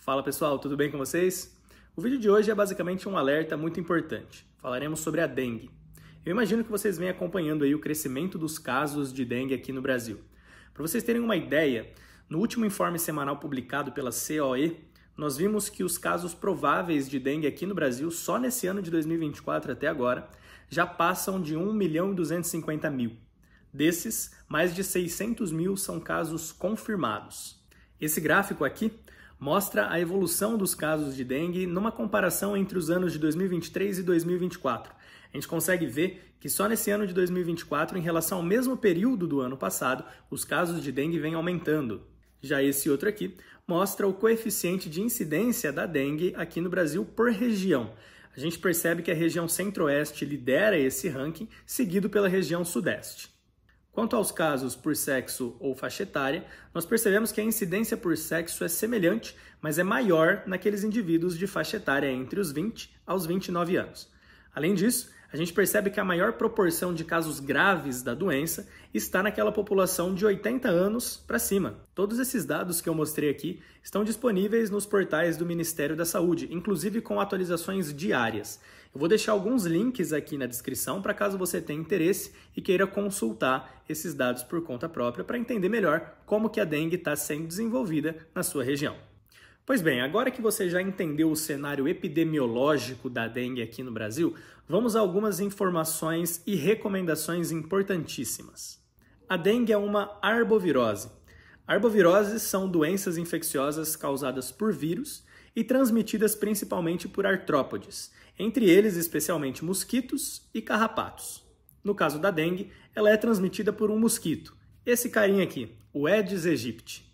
Fala pessoal, tudo bem com vocês? O vídeo de hoje é basicamente um alerta muito importante. Falaremos sobre a dengue. Eu imagino que vocês vêm acompanhando aí o crescimento dos casos de dengue aqui no Brasil. Para vocês terem uma ideia, no último informe semanal publicado pela COE, nós vimos que os casos prováveis de dengue aqui no Brasil, só nesse ano de 2024 até agora, já passam de 1 milhão e 250 mil. Desses, mais de 600 mil são casos confirmados. Esse gráfico aqui mostra a evolução dos casos de dengue numa comparação entre os anos de 2023 e 2024. A gente consegue ver que só nesse ano de 2024, em relação ao mesmo período do ano passado, os casos de dengue vêm aumentando. Já esse outro aqui mostra o coeficiente de incidência da dengue aqui no Brasil por região. A gente percebe que a região centro-oeste lidera esse ranking, seguido pela região sudeste. Quanto aos casos por sexo ou faixa etária, nós percebemos que a incidência por sexo é semelhante, mas é maior naqueles indivíduos de faixa etária entre os 20 aos 29 anos. Além disso, a gente percebe que a maior proporção de casos graves da doença está naquela população de 80 anos para cima. Todos esses dados que eu mostrei aqui estão disponíveis nos portais do Ministério da Saúde, inclusive com atualizações diárias. Eu vou deixar alguns links aqui na descrição para caso você tenha interesse e queira consultar esses dados por conta própria para entender melhor como que a dengue está sendo desenvolvida na sua região. Pois bem, agora que você já entendeu o cenário epidemiológico da dengue aqui no Brasil, vamos a algumas informações e recomendações importantíssimas. A dengue é uma arbovirose. Arboviroses são doenças infecciosas causadas por vírus e transmitidas principalmente por artrópodes, entre eles especialmente mosquitos e carrapatos. No caso da dengue, ela é transmitida por um mosquito, esse carinha aqui, o Aedes aegypti.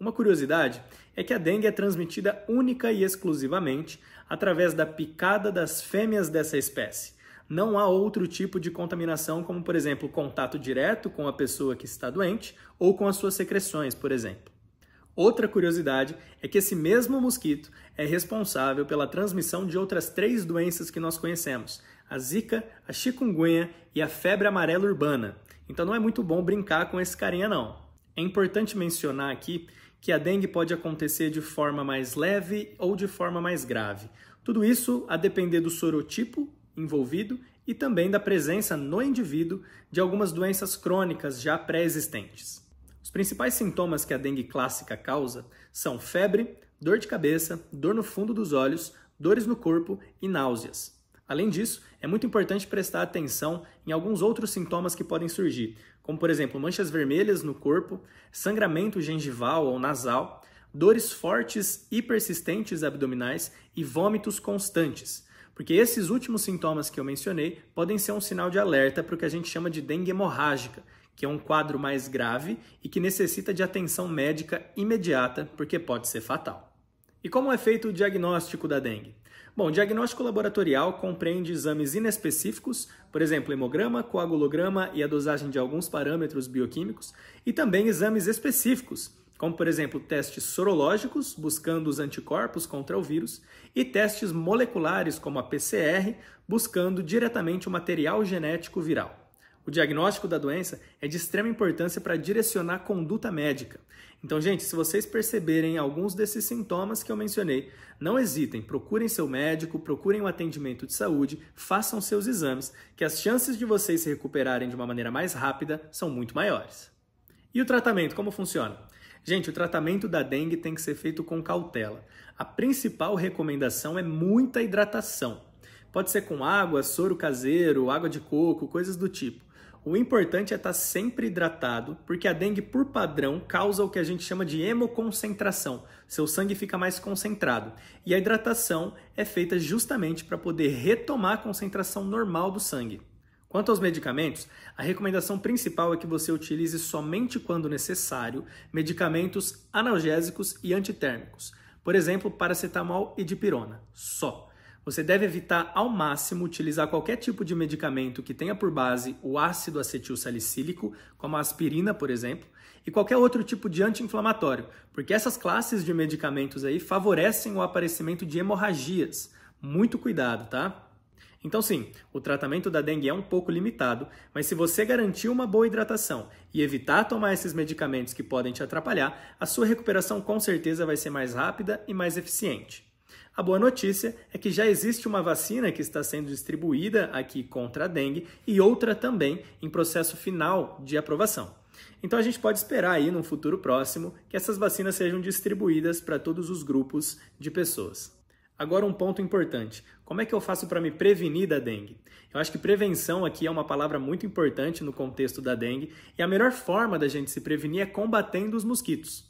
Uma curiosidade é que a dengue é transmitida única e exclusivamente através da picada das fêmeas dessa espécie. Não há outro tipo de contaminação, como por exemplo contato direto com a pessoa que está doente ou com as suas secreções, por exemplo. Outra curiosidade é que esse mesmo mosquito é responsável pela transmissão de outras três doenças que nós conhecemos: a zika, a chikungunya e a febre amarela urbana. Então não é muito bom brincar com esse carinha não. É importante mencionar aqui que a dengue pode acontecer de forma mais leve ou de forma mais grave. Tudo isso a depender do sorotipo envolvido e também da presença no indivíduo de algumas doenças crônicas já pré-existentes. Os principais sintomas que a dengue clássica causa são febre, dor de cabeça, dor no fundo dos olhos, dores no corpo e náuseas. Além disso, é muito importante prestar atenção em alguns outros sintomas que podem surgir, como por exemplo manchas vermelhas no corpo, sangramento gengival ou nasal, dores fortes e persistentes abdominais e vômitos constantes. Porque esses últimos sintomas que eu mencionei podem ser um sinal de alerta para o que a gente chama de dengue hemorrágica, que é um quadro mais grave e que necessita de atenção médica imediata, porque pode ser fatal. E como é feito o diagnóstico da dengue? Bom, diagnóstico laboratorial compreende exames inespecíficos, por exemplo, hemograma, coagulograma e a dosagem de alguns parâmetros bioquímicos, e também exames específicos, como por exemplo testes sorológicos, buscando os anticorpos contra o vírus, e testes moleculares, como a PCR, buscando diretamente o material genético viral. O diagnóstico da doença é de extrema importância para direcionar a conduta médica. Então, gente, se vocês perceberem alguns desses sintomas que eu mencionei, não hesitem, procurem seu médico, procurem o um atendimento de saúde, façam seus exames, que as chances de vocês se recuperarem de uma maneira mais rápida são muito maiores. E o tratamento, como funciona? Gente, o tratamento da dengue tem que ser feito com cautela. A principal recomendação é muita hidratação. Pode ser com água, soro caseiro, água de coco, coisas do tipo. O importante é estar tá sempre hidratado, porque a dengue, por padrão, causa o que a gente chama de hemoconcentração. Seu sangue fica mais concentrado. E a hidratação é feita justamente para poder retomar a concentração normal do sangue. Quanto aos medicamentos, a recomendação principal é que você utilize somente quando necessário medicamentos analgésicos e antitérmicos, por exemplo, paracetamol e dipirona, só. Você deve evitar ao máximo utilizar qualquer tipo de medicamento que tenha por base o ácido acetil salicílico, como a aspirina, por exemplo, e qualquer outro tipo de anti-inflamatório, porque essas classes de medicamentos aí favorecem o aparecimento de hemorragias. Muito cuidado, tá? Então, sim, o tratamento da dengue é um pouco limitado, mas se você garantir uma boa hidratação e evitar tomar esses medicamentos que podem te atrapalhar, a sua recuperação com certeza vai ser mais rápida e mais eficiente. A boa notícia é que já existe uma vacina que está sendo distribuída aqui contra a dengue e outra também em processo final de aprovação. Então a gente pode esperar aí num futuro próximo que essas vacinas sejam distribuídas para todos os grupos de pessoas. Agora um ponto importante. Como é que eu faço para me prevenir da dengue? Eu acho que prevenção aqui é uma palavra muito importante no contexto da dengue e a melhor forma da gente se prevenir é combatendo os mosquitos.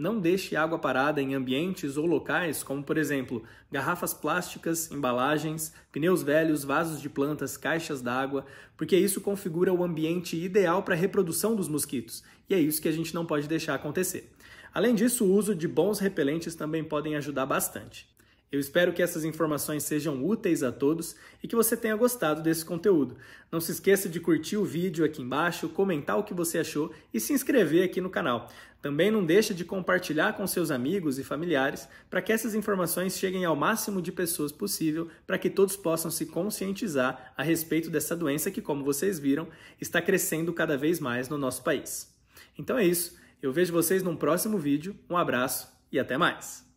Não deixe água parada em ambientes ou locais, como por exemplo, garrafas plásticas, embalagens, pneus velhos, vasos de plantas, caixas d'água, porque isso configura o ambiente ideal para a reprodução dos mosquitos, e é isso que a gente não pode deixar acontecer. Além disso, o uso de bons repelentes também podem ajudar bastante. Eu espero que essas informações sejam úteis a todos e que você tenha gostado desse conteúdo. Não se esqueça de curtir o vídeo aqui embaixo, comentar o que você achou e se inscrever aqui no canal. Também não deixe de compartilhar com seus amigos e familiares para que essas informações cheguem ao máximo de pessoas possível, para que todos possam se conscientizar a respeito dessa doença que, como vocês viram, está crescendo cada vez mais no nosso país. Então é isso. Eu vejo vocês num próximo vídeo. Um abraço e até mais!